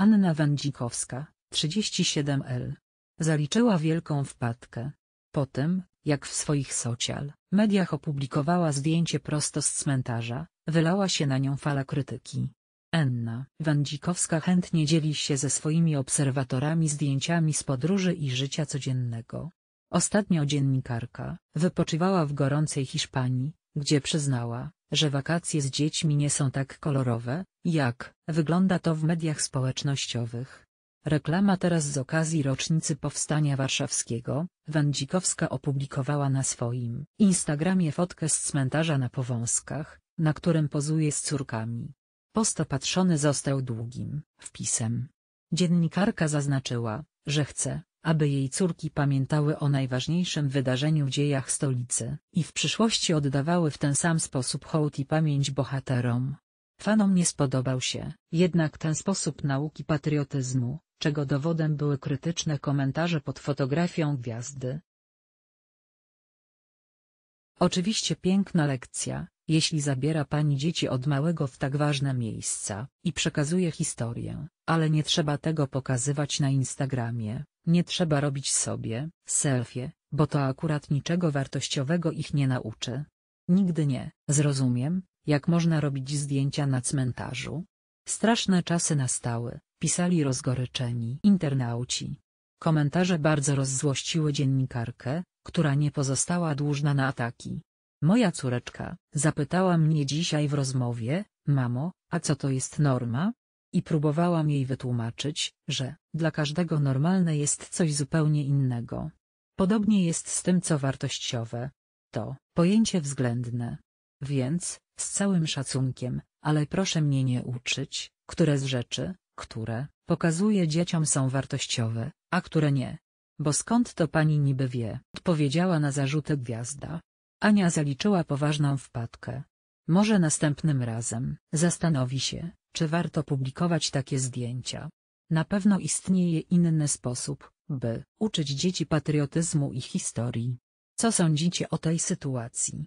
Anna Wędzikowska, 37L. Zaliczyła wielką wpadkę. Potem, jak w swoich social mediach opublikowała zdjęcie prosto z cmentarza, wylała się na nią fala krytyki. Anna Wędzikowska chętnie dzieli się ze swoimi obserwatorami zdjęciami z podróży i życia codziennego. Ostatnio dziennikarka wypoczywała w gorącej Hiszpanii, gdzie przyznała, że wakacje z dziećmi nie są tak kolorowe, jak wygląda to w mediach społecznościowych? Reklama teraz z okazji rocznicy Powstania Warszawskiego, Wędzikowska opublikowała na swoim Instagramie fotkę z cmentarza na Powązkach, na którym pozuje z córkami. Post opatrzony został długim wpisem. Dziennikarka zaznaczyła, że chce, aby jej córki pamiętały o najważniejszym wydarzeniu w dziejach stolicy i w przyszłości oddawały w ten sam sposób hołd i pamięć bohaterom, Fanom nie spodobał się jednak ten sposób nauki patriotyzmu, czego dowodem były krytyczne komentarze pod fotografią gwiazdy. Oczywiście piękna lekcja, jeśli zabiera pani dzieci od małego w tak ważne miejsca i przekazuje historię, ale nie trzeba tego pokazywać na Instagramie, nie trzeba robić sobie selfie, bo to akurat niczego wartościowego ich nie nauczy. Nigdy nie, zrozumiem, jak można robić zdjęcia na cmentarzu? Straszne czasy nastały, pisali rozgoryczeni internauci. Komentarze bardzo rozzłościły dziennikarkę, która nie pozostała dłużna na ataki. Moja córeczka zapytała mnie dzisiaj w rozmowie, mamo, a co to jest norma? I próbowałam jej wytłumaczyć, że dla każdego normalne jest coś zupełnie innego. Podobnie jest z tym co wartościowe. To pojęcie względne. Więc, z całym szacunkiem, ale proszę mnie nie uczyć, które z rzeczy, które pokazuje dzieciom są wartościowe, a które nie. Bo skąd to pani niby wie? Odpowiedziała na zarzuty gwiazda. Ania zaliczyła poważną wpadkę. Może następnym razem zastanowi się, czy warto publikować takie zdjęcia. Na pewno istnieje inny sposób, by uczyć dzieci patriotyzmu i historii. Co sądzicie o tej sytuacji?